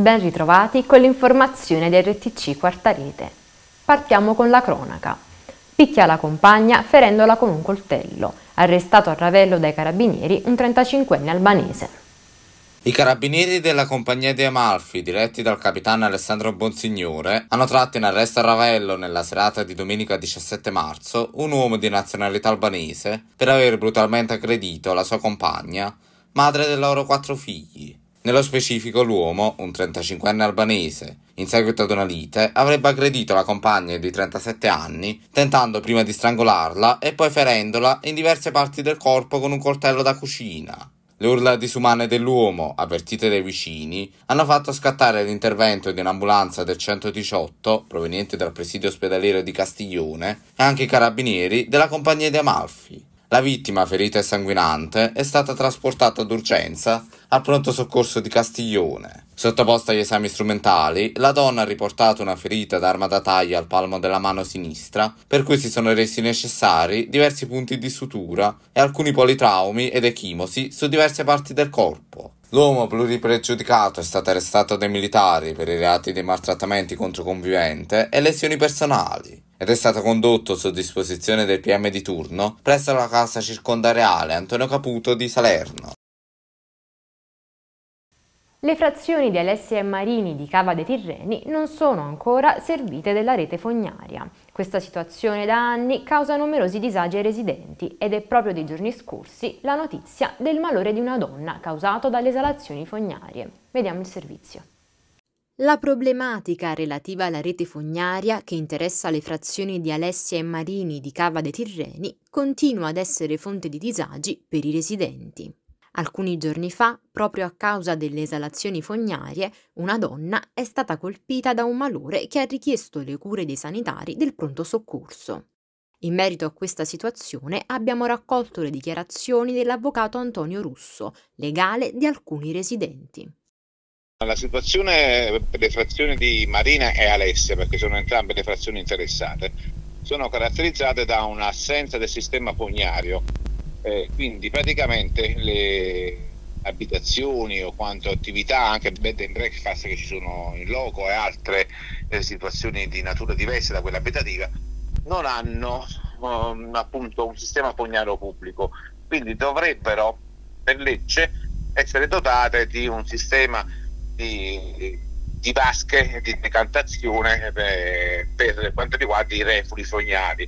Ben ritrovati con l'informazione di RTC Quarta Rete. Partiamo con la cronaca. Picchia la compagna ferendola con un coltello. Arrestato a Ravello dai carabinieri un 35enne albanese. I carabinieri della compagnia di Amalfi, diretti dal capitano Alessandro Bonsignore, hanno tratto in arresto a Ravello nella serata di domenica 17 marzo un uomo di nazionalità albanese per aver brutalmente aggredito la sua compagna, madre dei loro quattro figli, nello specifico l'uomo, un 35enne albanese, in seguito ad una lite, avrebbe aggredito la compagna di 37 anni, tentando prima di strangolarla e poi ferendola in diverse parti del corpo con un coltello da cucina. Le urla disumane dell'uomo, avvertite dai vicini, hanno fatto scattare l'intervento di un'ambulanza del 118, proveniente dal presidio ospedaliero di Castiglione, e anche i carabinieri della compagnia di Amalfi. La vittima, ferita e sanguinante, è stata trasportata d'urgenza al pronto soccorso di Castiglione. Sottoposta agli esami strumentali, la donna ha riportato una ferita d'arma da taglia al palmo della mano sinistra, per cui si sono resi necessari diversi punti di sutura e alcuni politraumi ed echimosi su diverse parti del corpo. L'uomo pluripregiudicato è stato arrestato dai militari per i reati di maltrattamenti contro convivente e lesioni personali ed è stato condotto su disposizione del PM di turno presso la casa circondariale Antonio Caputo di Salerno. Le frazioni di Alessia e Marini di Cava dei Tirreni non sono ancora servite della rete fognaria questa situazione da anni causa numerosi disagi ai residenti ed è proprio dei giorni scorsi la notizia del malore di una donna causato dalle esalazioni fognarie. Vediamo il servizio. La problematica relativa alla rete fognaria che interessa le frazioni di Alessia e Marini di Cava dei Tirreni continua ad essere fonte di disagi per i residenti. Alcuni giorni fa, proprio a causa delle esalazioni fognarie, una donna è stata colpita da un malore che ha richiesto le cure dei sanitari del pronto soccorso. In merito a questa situazione abbiamo raccolto le dichiarazioni dell'avvocato Antonio Russo, legale di alcuni residenti. La situazione per le frazioni di Marina e Alessia, perché sono entrambe le frazioni interessate, sono caratterizzate da un'assenza del sistema fognario eh, quindi praticamente le abitazioni o quanto attività, anche bed and breakfast che ci sono in loco e altre eh, situazioni di natura diverse da quella abitativa, non hanno um, appunto un sistema fognario pubblico, quindi dovrebbero per legge essere dotate di un sistema di, di vasche di decantazione per, eh, per quanto riguarda i refughi fognari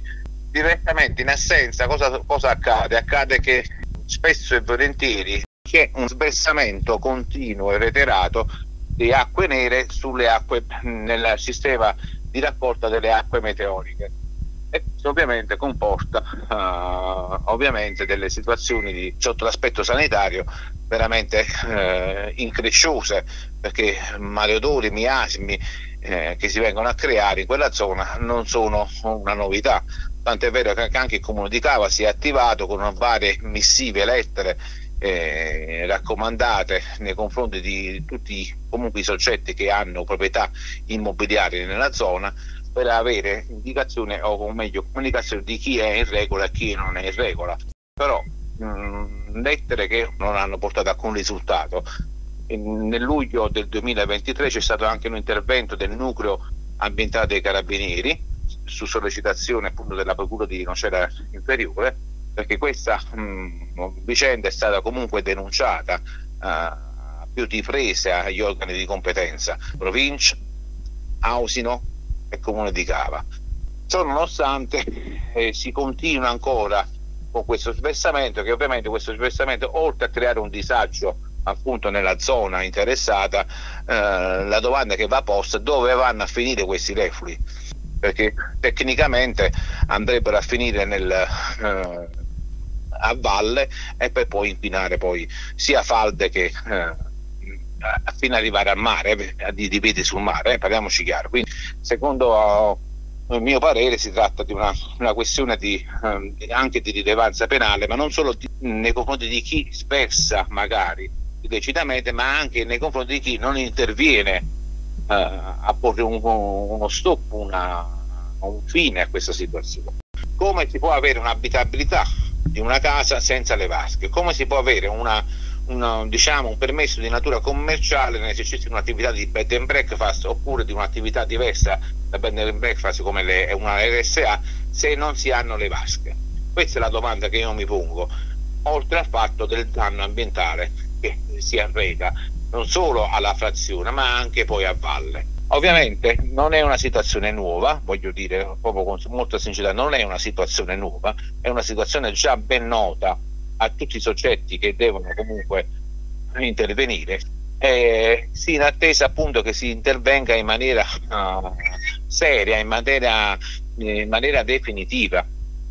direttamente in assenza cosa, cosa accade? Accade che spesso e volentieri c'è un sversamento continuo e reiterato di acque nere sulle acque nel sistema di raccolta delle acque meteoriche e questo ovviamente comporta uh, ovviamente delle situazioni di, sotto l'aspetto sanitario veramente uh, incresciose perché maleodori, miasmi eh, che si vengono a creare in quella zona non sono una novità tant'è vero che anche il Comune di Cava si è attivato con varie missive, lettere eh, raccomandate nei confronti di tutti comunque, i soggetti che hanno proprietà immobiliari nella zona per avere indicazione o meglio comunicazione di chi è in regola e chi non è in regola. Però mh, mm, lettere che non hanno portato alcun risultato. nel luglio del 2023 c'è stato anche un intervento del nucleo ambientale dei carabinieri su sollecitazione appunto della Procura di Nocera Inferiore, perché questa mh, vicenda è stata comunque denunciata eh, più riprese agli organi di competenza, provincia, Ausino e Comune di Cava. ciononostante eh, si continua ancora con questo sversamento che ovviamente questo sversamento oltre a creare un disagio appunto nella zona interessata eh, la domanda che va posta dove vanno a finire questi reflui perché tecnicamente andrebbero a finire nel, eh, a valle e per poi inquinare poi sia falde che eh, fino ad arrivare al mare, eh, di ripeti sul mare, eh, parliamoci chiaro. Quindi secondo eh, il mio parere si tratta di una, una questione di, eh, anche di rilevanza penale, ma non solo di, nei confronti di chi spessa magari illecitamente, ma anche nei confronti di chi non interviene eh, a porre uno stop, una, un fine a questa situazione. Come si può avere un'abitabilità di una casa senza le vasche? Come si può avere una, una, diciamo, un permesso di natura commerciale nell'esercizio di un'attività di bed and breakfast oppure di un'attività diversa da bed and breakfast come le, una RSA se non si hanno le vasche? Questa è la domanda che io mi pongo, oltre al fatto del danno ambientale che si arreca non solo alla frazione ma anche poi a valle. Ovviamente non è una situazione nuova, voglio dire proprio con molta sincerità, non è una situazione nuova, è una situazione già ben nota a tutti i soggetti che devono comunque intervenire, eh, sì, in attesa appunto che si intervenga in maniera uh, seria, in maniera, in maniera definitiva,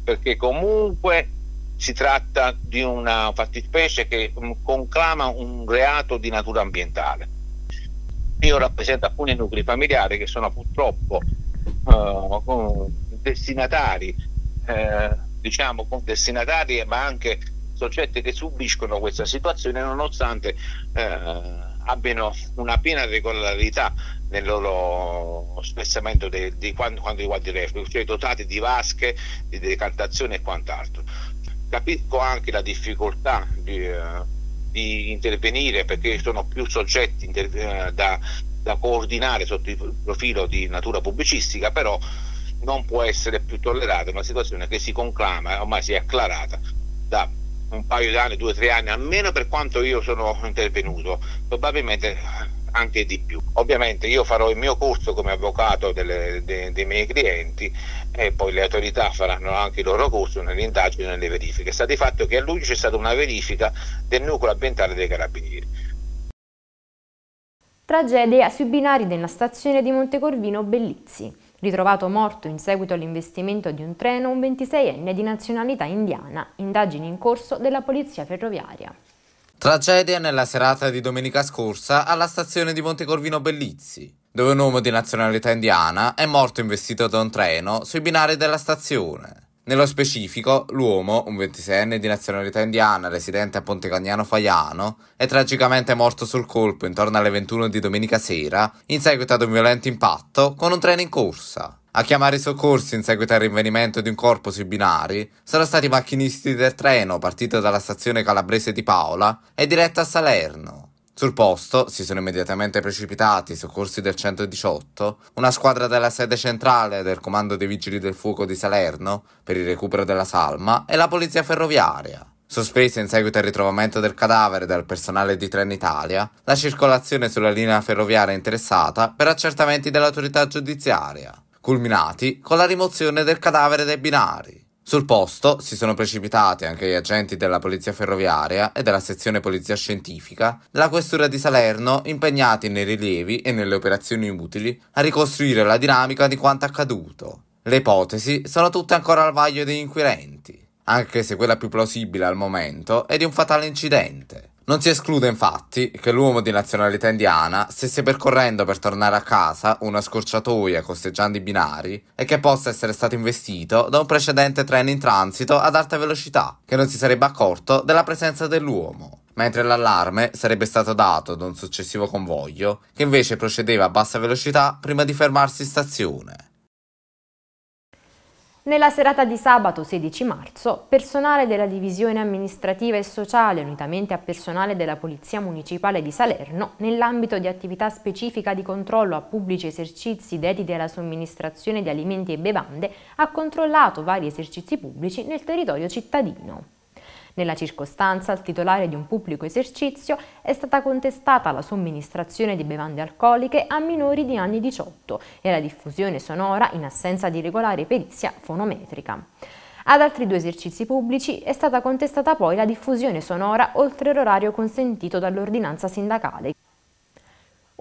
perché comunque si tratta di una fattispecie che mm, conclama un reato di natura ambientale io rappresento alcuni nuclei familiari che sono purtroppo uh, destinatari, eh, diciamo con destinatari, ma anche soggetti che subiscono questa situazione nonostante eh, abbiano una piena regolarità nel loro spessamento di, di quando, quando riguarda i reflux, cioè dotati di vasche, di decantazione e quant'altro. Capisco anche la difficoltà di... Eh, di intervenire perché sono più soggetti inter- eh, da, da coordinare sotto il profilo di natura pubblicistica, però non può essere più tollerata una situazione che si conclama, ormai si è acclarata da un paio di anni, due o tre anni, almeno per quanto io sono intervenuto. Probabilmente anche di più. Ovviamente io farò il mio corso come avvocato delle, de, dei miei clienti e poi le autorità faranno anche il loro corso nelle indagini e nelle verifiche. Sta di fatto che a luglio c'è stata una verifica del nucleo ambientale dei carabinieri. Tragedia sui binari della stazione di Montecorvino Bellizzi. Ritrovato morto in seguito all'investimento di un treno un 26enne di nazionalità indiana, indagini in corso della Polizia Ferroviaria. Tragedia nella serata di domenica scorsa alla stazione di Montecorvino Bellizzi, dove un uomo di nazionalità indiana è morto investito da un treno sui binari della stazione. Nello specifico, l'uomo, un 26enne di nazionalità indiana residente a Pontecagnano Faiano, è tragicamente morto sul colpo intorno alle 21 di domenica sera in seguito ad un violento impatto con un treno in corsa. A chiamare i soccorsi in seguito al rinvenimento di un corpo sui binari sono stati i macchinisti del treno partito dalla stazione calabrese di Paola e diretto a Salerno. Sul posto si sono immediatamente precipitati i soccorsi del 118, una squadra della sede centrale del Comando dei Vigili del Fuoco di Salerno per il recupero della salma e la polizia ferroviaria. Sospesa in seguito al ritrovamento del cadavere dal personale di Trenitalia, la circolazione sulla linea ferroviaria interessata per accertamenti dell'autorità giudiziaria culminati con la rimozione del cadavere dai binari. Sul posto si sono precipitati anche gli agenti della Polizia Ferroviaria e della sezione Polizia Scientifica della Questura di Salerno impegnati nei rilievi e nelle operazioni utili a ricostruire la dinamica di quanto accaduto. Le ipotesi sono tutte ancora al vaglio degli inquirenti, anche se quella più plausibile al momento è di un fatale incidente. Non si esclude infatti che l'uomo di nazionalità indiana stesse percorrendo per tornare a casa una scorciatoia costeggiando i binari e che possa essere stato investito da un precedente treno in transito ad alta velocità che non si sarebbe accorto della presenza dell'uomo, mentre l'allarme sarebbe stato dato da un successivo convoglio che invece procedeva a bassa velocità prima di fermarsi in stazione. Nella serata di sabato 16 marzo, personale della Divisione Amministrativa e Sociale, unitamente a personale della Polizia Municipale di Salerno, nell'ambito di attività specifica di controllo a pubblici esercizi dediti alla somministrazione di alimenti e bevande, ha controllato vari esercizi pubblici nel territorio cittadino. Nella circostanza, al titolare di un pubblico esercizio è stata contestata la somministrazione di bevande alcoliche a minori di anni 18 e la diffusione sonora in assenza di regolare perizia fonometrica. Ad altri due esercizi pubblici è stata contestata poi la diffusione sonora oltre l'orario consentito dall'ordinanza sindacale,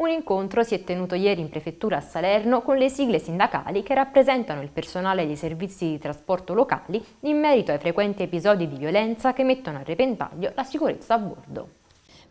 un incontro si è tenuto ieri in prefettura a Salerno con le sigle sindacali che rappresentano il personale dei servizi di trasporto locali in merito ai frequenti episodi di violenza che mettono a repentaglio la sicurezza a bordo.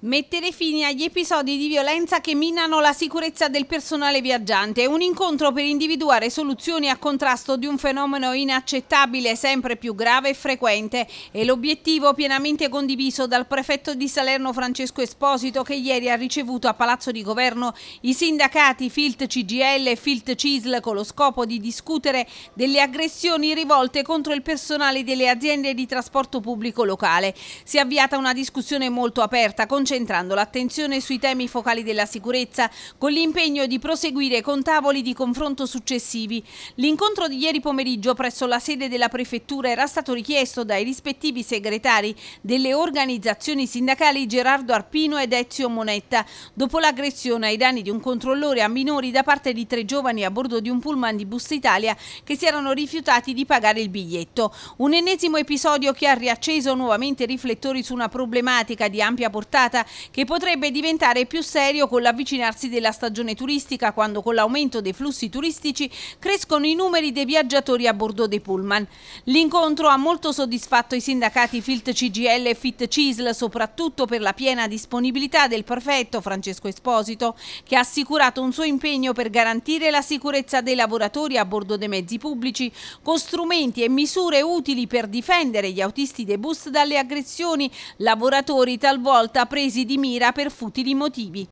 Mettere fine agli episodi di violenza che minano la sicurezza del personale viaggiante. Un incontro per individuare soluzioni a contrasto di un fenomeno inaccettabile, sempre più grave e frequente. E l'obiettivo pienamente condiviso dal prefetto di Salerno Francesco Esposito che ieri ha ricevuto a Palazzo di Governo i sindacati Filt CGL e Filt CISL con lo scopo di discutere delle aggressioni rivolte contro il personale delle aziende di trasporto pubblico locale. Si è avviata una discussione molto aperta con concentrando l'attenzione sui temi focali della sicurezza, con l'impegno di proseguire con tavoli di confronto successivi. L'incontro di ieri pomeriggio presso la sede della Prefettura era stato richiesto dai rispettivi segretari delle organizzazioni sindacali Gerardo Arpino ed Ezio Monetta, dopo l'aggressione ai danni di un controllore a minori da parte di tre giovani a bordo di un pullman di Bus Italia che si erano rifiutati di pagare il biglietto. Un ennesimo episodio che ha riacceso nuovamente i riflettori su una problematica di ampia portata tendenza che potrebbe diventare più serio con l'avvicinarsi della stagione turistica quando con l'aumento dei flussi turistici crescono i numeri dei viaggiatori a bordo dei pullman. L'incontro ha molto soddisfatto i sindacati Filt CGL e Fit CISL soprattutto per la piena disponibilità del prefetto Francesco Esposito che ha assicurato un suo impegno per garantire la sicurezza dei lavoratori a bordo dei mezzi pubblici con strumenti e misure utili per difendere gli autisti dei bus dalle aggressioni, lavoratori talvolta presi presi di mira per futili motivi.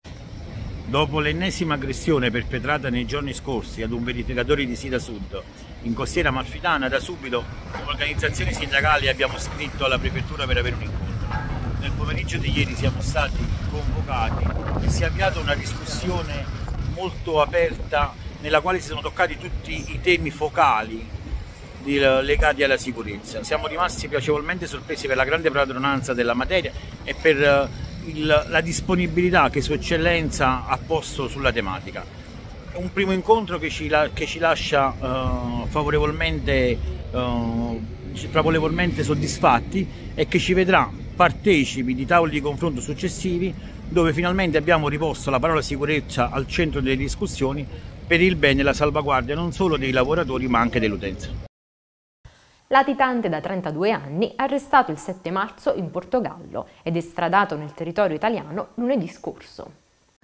Dopo l'ennesima aggressione perpetrata nei giorni scorsi ad un verificatore di Sida Sud in costiera amalfitana, da subito come organizzazioni sindacali abbiamo scritto alla prefettura per avere un incontro. Nel pomeriggio di ieri siamo stati convocati e si è avviata una discussione molto aperta nella quale si sono toccati tutti i temi focali legati alla sicurezza. Siamo rimasti piacevolmente sorpresi per la grande padronanza della materia e per eh, il, la disponibilità che Sua Eccellenza ha posto sulla tematica. Un primo incontro che ci, che ci lascia uh, favorevolmente, uh, favorevolmente soddisfatti e che ci vedrà partecipi di tavoli di confronto successivi dove finalmente abbiamo riposto la parola sicurezza al centro delle discussioni per il bene e la salvaguardia non solo dei lavoratori ma anche dell'utenza. Latitante da 32 anni, arrestato il 7 marzo in Portogallo ed estradato nel territorio italiano lunedì scorso.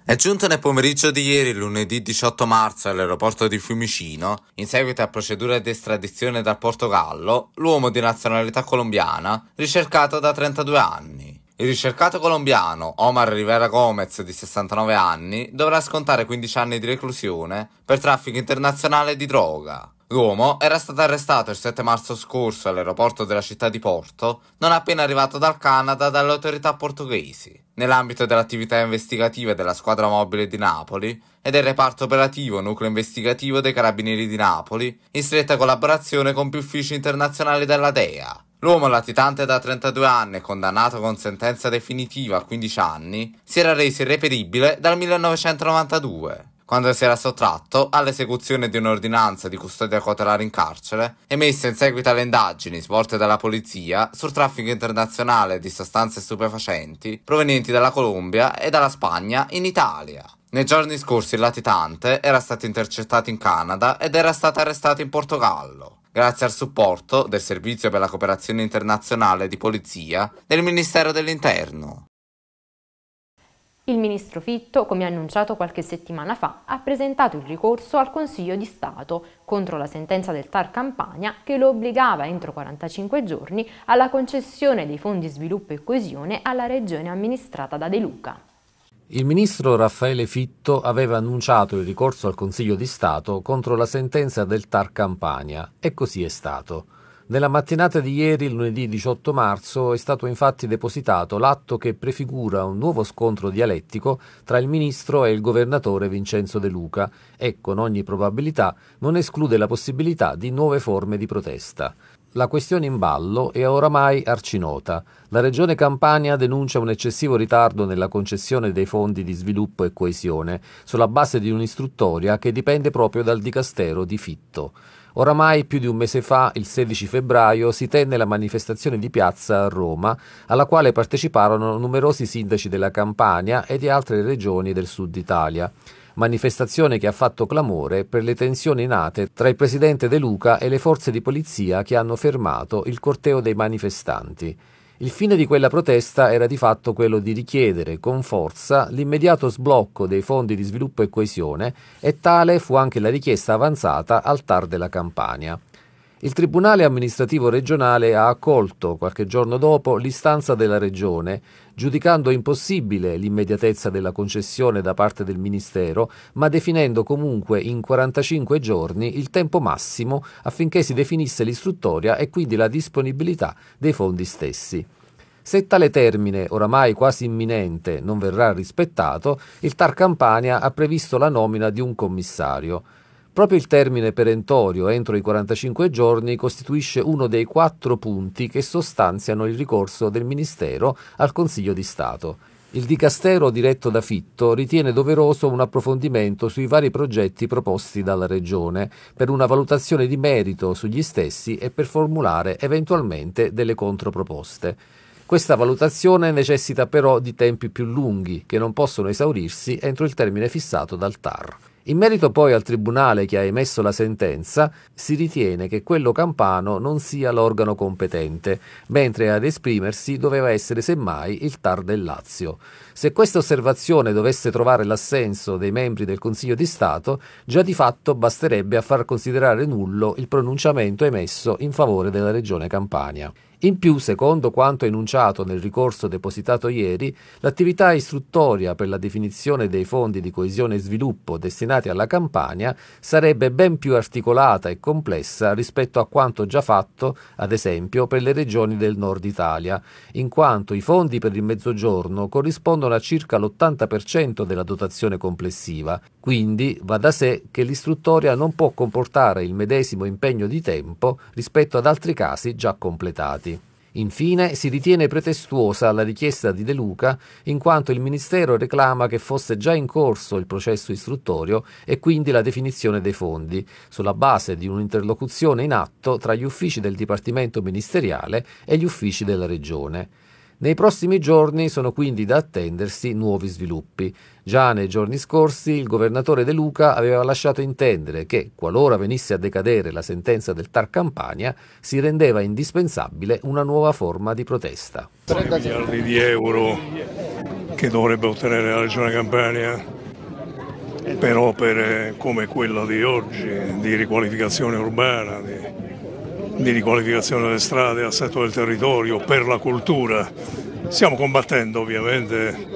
È giunto nel pomeriggio di ieri, lunedì 18 marzo, all'aeroporto di Fiumicino, in seguito a procedura di estradizione dal Portogallo, l'uomo di nazionalità colombiana, ricercato da 32 anni. Il ricercato colombiano Omar Rivera Gomez, di 69 anni, dovrà scontare 15 anni di reclusione per traffico internazionale di droga. L'uomo era stato arrestato il 7 marzo scorso all'aeroporto della città di Porto, non appena arrivato dal Canada dalle autorità portoghesi, nell'ambito dell'attività investigativa della squadra mobile di Napoli e del reparto operativo nucleo investigativo dei Carabinieri di Napoli, in stretta collaborazione con più uffici internazionali della DEA. L'uomo latitante da 32 anni e condannato con sentenza definitiva a 15 anni, si era reso irreperibile dal 1992 quando si era sottratto all'esecuzione di un'ordinanza di custodia cautelare in carcere, emessa in seguito alle indagini svolte dalla polizia sul traffico internazionale di sostanze stupefacenti provenienti dalla Colombia e dalla Spagna in Italia. Nei giorni scorsi il latitante era stato intercettato in Canada ed era stato arrestato in Portogallo grazie al supporto del Servizio per la cooperazione internazionale di polizia del Ministero dell'Interno. Il ministro Fitto, come annunciato qualche settimana fa, ha presentato il ricorso al Consiglio di Stato contro la sentenza del Tar Campania che lo obbligava entro 45 giorni alla concessione dei fondi sviluppo e coesione alla regione amministrata da De Luca. Il ministro Raffaele Fitto aveva annunciato il ricorso al Consiglio di Stato contro la sentenza del Tar Campania e così è stato. Nella mattinata di ieri, lunedì 18 marzo, è stato infatti depositato l'atto che prefigura un nuovo scontro dialettico tra il ministro e il governatore Vincenzo De Luca e, con ogni probabilità, non esclude la possibilità di nuove forme di protesta. La questione in ballo è oramai arcinota. La Regione Campania denuncia un eccessivo ritardo nella concessione dei fondi di sviluppo e coesione, sulla base di un'istruttoria che dipende proprio dal dicastero di Fitto. Oramai più di un mese fa, il 16 febbraio, si tenne la manifestazione di piazza a Roma, alla quale parteciparono numerosi sindaci della Campania e di altre regioni del sud Italia manifestazione che ha fatto clamore per le tensioni nate tra il presidente De Luca e le forze di polizia che hanno fermato il corteo dei manifestanti. Il fine di quella protesta era di fatto quello di richiedere con forza l'immediato sblocco dei fondi di sviluppo e coesione e tale fu anche la richiesta avanzata al TAR della Campania. Il Tribunale amministrativo regionale ha accolto qualche giorno dopo l'istanza della Regione giudicando impossibile l'immediatezza della concessione da parte del Ministero, ma definendo comunque in 45 giorni il tempo massimo affinché si definisse l'istruttoria e quindi la disponibilità dei fondi stessi. Se tale termine, oramai quasi imminente, non verrà rispettato, il TAR Campania ha previsto la nomina di un commissario. Proprio il termine perentorio entro i 45 giorni costituisce uno dei quattro punti che sostanziano il ricorso del Ministero al Consiglio di Stato. Il dicastero diretto da Fitto ritiene doveroso un approfondimento sui vari progetti proposti dalla Regione per una valutazione di merito sugli stessi e per formulare eventualmente delle controproposte. Questa valutazione necessita però di tempi più lunghi che non possono esaurirsi entro il termine fissato dal TAR. In merito poi al tribunale che ha emesso la sentenza, si ritiene che quello campano non sia l'organo competente, mentre ad esprimersi doveva essere semmai il TAR del Lazio. Se questa osservazione dovesse trovare l'assenso dei membri del Consiglio di Stato, già di fatto basterebbe a far considerare nullo il pronunciamento emesso in favore della Regione Campania. In più, secondo quanto enunciato nel ricorso depositato ieri, l'attività istruttoria per la definizione dei fondi di coesione e sviluppo destinati alla Campania sarebbe ben più articolata e complessa rispetto a quanto già fatto, ad esempio, per le regioni del nord Italia, in quanto i fondi per il Mezzogiorno corrispondono a circa l'80% della dotazione complessiva quindi va da sé che l'istruttoria non può comportare il medesimo impegno di tempo rispetto ad altri casi già completati. Infine si ritiene pretestuosa la richiesta di De Luca in quanto il Ministero reclama che fosse già in corso il processo istruttorio e quindi la definizione dei fondi, sulla base di un'interlocuzione in atto tra gli uffici del Dipartimento Ministeriale e gli uffici della Regione. Nei prossimi giorni sono quindi da attendersi nuovi sviluppi. Già nei giorni scorsi il governatore De Luca aveva lasciato intendere che, qualora venisse a decadere la sentenza del Tar Campania, si rendeva indispensabile una nuova forma di protesta. 30 miliardi di euro che dovrebbe ottenere la Regione Campania per opere come quella di oggi, di riqualificazione urbana, di di riqualificazione delle strade, assetto del territorio, per la cultura. Stiamo combattendo ovviamente,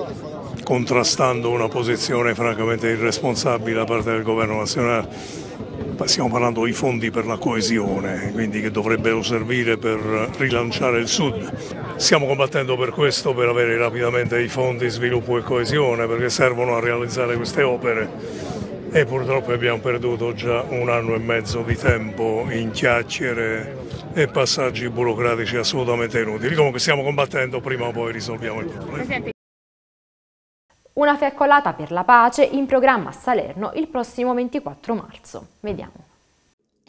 contrastando una posizione francamente irresponsabile da parte del governo nazionale stiamo parlando di fondi per la coesione, quindi che dovrebbero servire per rilanciare il Sud. Stiamo combattendo per questo, per avere rapidamente i fondi sviluppo e coesione, perché servono a realizzare queste opere e purtroppo abbiamo perduto già un anno e mezzo di tempo in chiacchiere e passaggi burocratici assolutamente inutili. Comunque stiamo combattendo, prima o poi risolviamo il problema. Una fiaccolata per la pace in programma a Salerno il prossimo 24 marzo. Vediamo.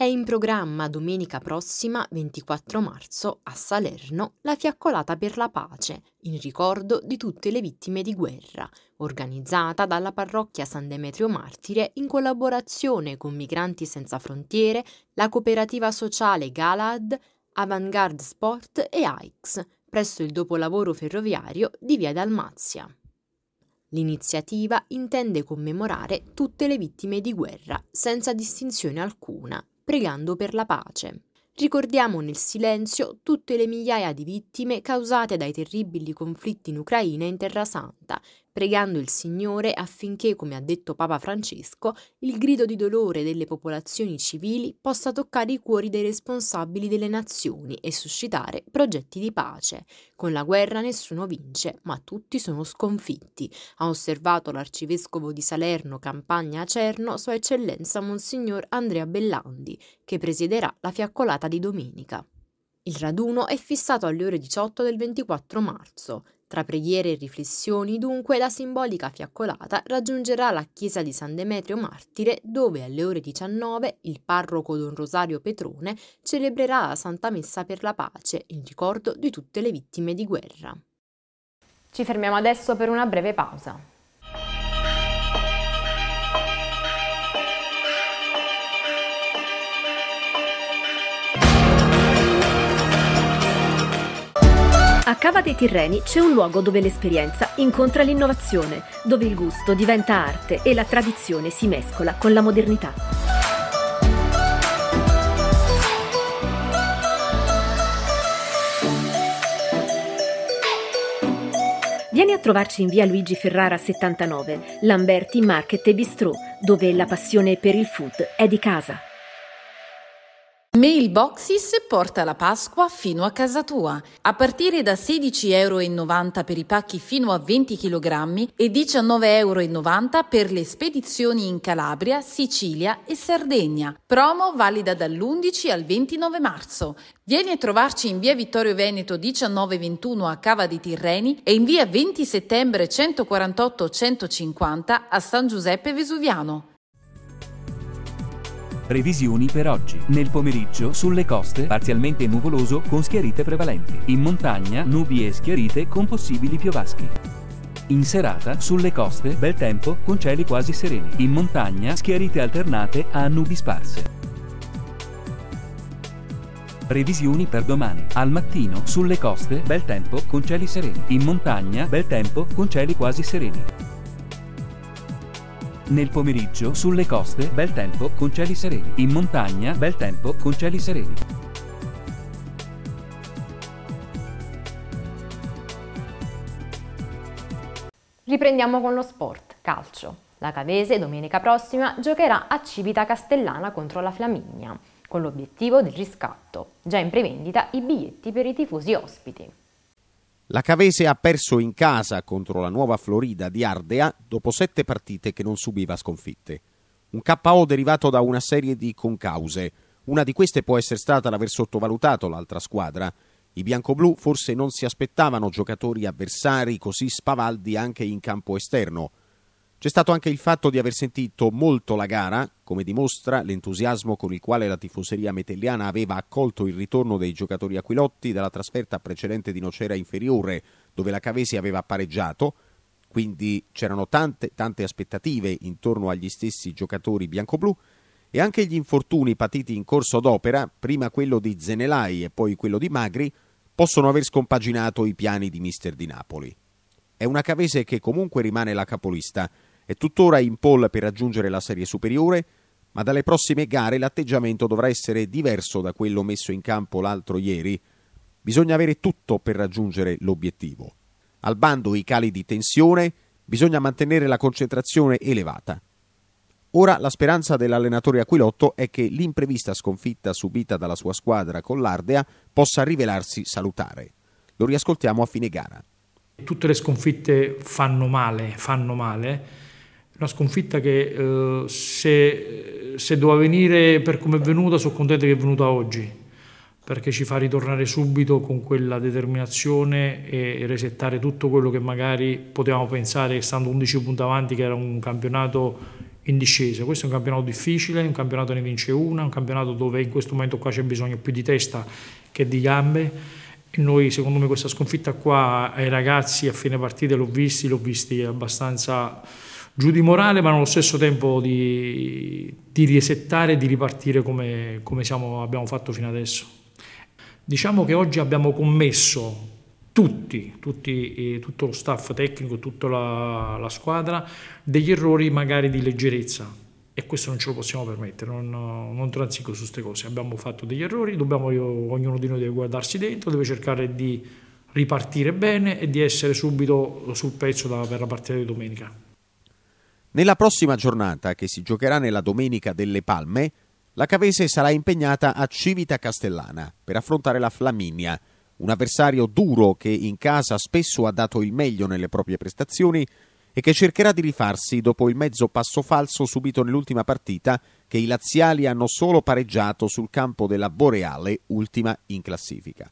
È in programma domenica prossima, 24 marzo, a Salerno, la fiaccolata per la pace, in ricordo di tutte le vittime di guerra, organizzata dalla parrocchia San Demetrio Martire in collaborazione con Migranti Senza Frontiere, la cooperativa sociale Galad, Avantgarde Sport e AIX, presso il dopolavoro ferroviario di Via Dalmazia. L'iniziativa intende commemorare tutte le vittime di guerra, senza distinzione alcuna, pregando per la pace. Ricordiamo nel silenzio tutte le migliaia di vittime causate dai terribili conflitti in Ucraina e in Terra Santa, pregando il Signore affinché, come ha detto Papa Francesco, il grido di dolore delle popolazioni civili possa toccare i cuori dei responsabili delle nazioni e suscitare progetti di pace. Con la guerra nessuno vince, ma tutti sono sconfitti, ha osservato l'arcivescovo di Salerno, Campagna Acerno, Sua Eccellenza Monsignor Andrea Bellandi, che presiederà la fiaccolata di domenica. Il raduno è fissato alle ore 18 del 24 marzo. Tra preghiere e riflessioni, dunque, la simbolica fiaccolata raggiungerà la chiesa di San Demetrio Martire, dove alle ore 19 il parroco Don Rosario Petrone celebrerà la Santa Messa per la pace, in ricordo di tutte le vittime di guerra. Ci fermiamo adesso per una breve pausa. A Cava dei Tirreni c'è un luogo dove l'esperienza incontra l'innovazione, dove il gusto diventa arte e la tradizione si mescola con la modernità. Vieni a trovarci in via Luigi Ferrara 79, Lamberti Market e Bistrò, dove la passione per il food è di casa. Mailboxes porta la Pasqua fino a casa tua. A partire da 16,90 euro per i pacchi fino a 20 kg e 19,90 euro per le spedizioni in Calabria, Sicilia e Sardegna. Promo valida dall'11 al 29 marzo. Vieni a trovarci in via Vittorio Veneto 1921 a Cava di Tirreni e in via 20 settembre 148 150 a San Giuseppe Vesuviano. Previsioni per oggi. Nel pomeriggio sulle coste parzialmente nuvoloso con schiarite prevalenti. In montagna nubi e schiarite con possibili piovaschi. In serata, sulle coste, bel tempo, con cieli quasi sereni. In montagna, schiarite alternate a nubi sparse. Previsioni per domani. Al mattino, sulle coste, bel tempo, con cieli sereni. In montagna, bel tempo, con cieli quasi sereni. Nel pomeriggio sulle coste, bel tempo con cieli sereni. In montagna, bel tempo con cieli sereni. Riprendiamo con lo sport, calcio. La Cavese domenica prossima giocherà a Civita Castellana contro la Flaminia, con l'obiettivo del riscatto, già in prevendita i biglietti per i tifosi ospiti. La Cavese ha perso in casa contro la Nuova Florida di Ardea dopo sette partite che non subiva sconfitte. Un KO derivato da una serie di concause. Una di queste può essere stata l'aver sottovalutato l'altra squadra. I biancoblù forse non si aspettavano giocatori avversari così spavaldi anche in campo esterno. C'è stato anche il fatto di aver sentito molto la gara, come dimostra l'entusiasmo con il quale la tifoseria metelliana aveva accolto il ritorno dei giocatori aquilotti dalla trasferta precedente di Nocera Inferiore, dove la Cavesi aveva pareggiato, quindi c'erano tante, tante aspettative intorno agli stessi giocatori bianco-blu e anche gli infortuni patiti in corso d'opera, prima quello di Zenelai e poi quello di Magri, possono aver scompaginato i piani di mister di Napoli. È una Cavese che comunque rimane la capolista, è tuttora in pole per raggiungere la serie superiore, ma dalle prossime gare l'atteggiamento dovrà essere diverso da quello messo in campo l'altro ieri. Bisogna avere tutto per raggiungere l'obiettivo. Al bando i cali di tensione, bisogna mantenere la concentrazione elevata. Ora la speranza dell'allenatore Aquilotto è che l'imprevista sconfitta subita dalla sua squadra con l'Ardea possa rivelarsi salutare. Lo riascoltiamo a fine gara. Tutte le sconfitte fanno male, fanno male una sconfitta che eh, se, se, doveva venire per come è venuta sono contento che è venuta oggi perché ci fa ritornare subito con quella determinazione e, resettare tutto quello che magari potevamo pensare stando 11 punti avanti che era un campionato in discesa. Questo è un campionato difficile, un campionato ne vince una, un campionato dove in questo momento qua c'è bisogno più di testa che di gambe. E noi, secondo me, questa sconfitta qua ai ragazzi a fine partita l'ho visti, l'ho visti abbastanza giù di morale, ma allo stesso tempo di, di resettare e di ripartire come, come siamo, abbiamo fatto fino adesso. Diciamo che oggi abbiamo commesso tutti, tutti eh, tutto lo staff tecnico, tutta la, la, squadra, degli errori magari di leggerezza. E questo non ce lo possiamo permettere, non, non transigo su queste cose. Abbiamo fatto degli errori, dobbiamo, io, ognuno di noi deve guardarsi dentro, deve cercare di ripartire bene e di essere subito sul pezzo da, per la partita di domenica. Nella prossima giornata, che si giocherà nella domenica delle Palme, la Cavese sarà impegnata a Civita Castellana per affrontare la Flaminia, un avversario duro che in casa spesso ha dato il meglio nelle proprie prestazioni e che cercherà di rifarsi dopo il mezzo passo falso subito nell'ultima partita che i laziali hanno solo pareggiato sul campo della Boreale, ultima in classifica.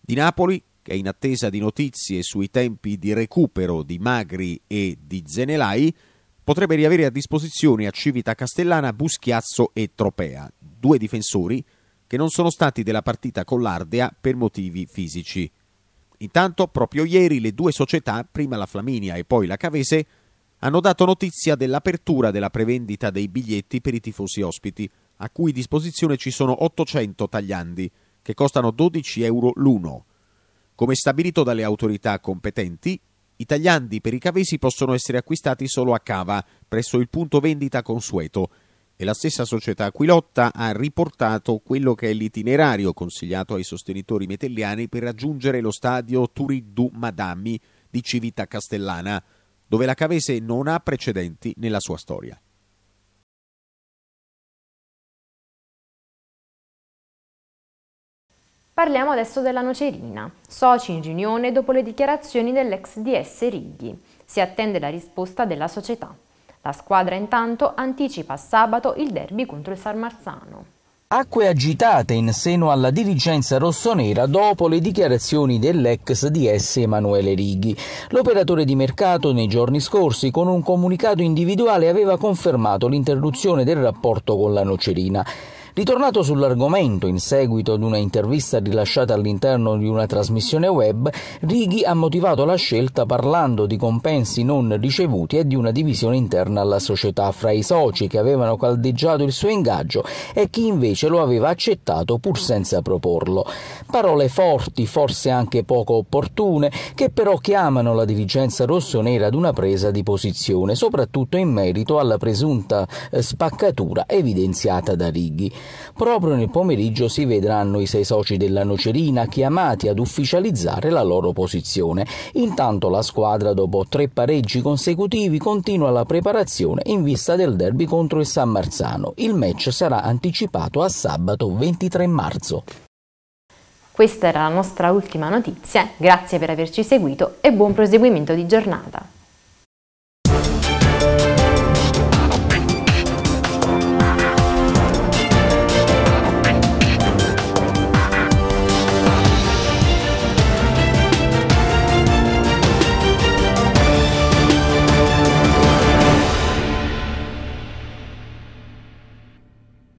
Di Napoli, che è in attesa di notizie sui tempi di recupero di Magri e di Zenelai, potrebbe riavere a disposizione a Civita Castellana Buschiazzo e Tropea, due difensori che non sono stati della partita con l'Ardea per motivi fisici. Intanto, proprio ieri, le due società, prima la Flaminia e poi la Cavese, hanno dato notizia dell'apertura della prevendita dei biglietti per i tifosi ospiti, a cui disposizione ci sono 800 tagliandi, che costano 12 euro l'uno. Come stabilito dalle autorità competenti, i tagliandi per i cavesi possono essere acquistati solo a Cava, presso il punto vendita consueto. E la stessa società Aquilotta ha riportato quello che è l'itinerario consigliato ai sostenitori metelliani per raggiungere lo stadio Turiddu Madami di Civita Castellana, dove la Cavese non ha precedenti nella sua storia. Parliamo adesso della nocerina. Soci in riunione dopo le dichiarazioni dell'ex DS Righi. Si attende la risposta della società. La squadra intanto anticipa sabato il derby contro il Sarmarzano. Acque agitate in seno alla dirigenza rossonera dopo le dichiarazioni dell'ex DS Emanuele Righi. L'operatore di mercato nei giorni scorsi con un comunicato individuale aveva confermato l'interruzione del rapporto con la Nocerina. Ritornato sull'argomento in seguito ad una intervista rilasciata all'interno di una trasmissione web, Righi ha motivato la scelta parlando di compensi non ricevuti e di una divisione interna alla società fra i soci che avevano caldeggiato il suo ingaggio e chi invece lo aveva accettato pur senza proporlo. Parole forti, forse anche poco opportune, che però chiamano la dirigenza rossonera ad una presa di posizione, soprattutto in merito alla presunta eh, spaccatura evidenziata da Righi. Proprio nel pomeriggio si vedranno i sei soci della Nocerina chiamati ad ufficializzare la loro posizione. Intanto la squadra dopo tre pareggi consecutivi continua la preparazione in vista del derby contro il San Marzano. Il match sarà anticipato a sabato 23 marzo. Questa era la nostra ultima notizia, grazie per averci seguito e buon proseguimento di giornata.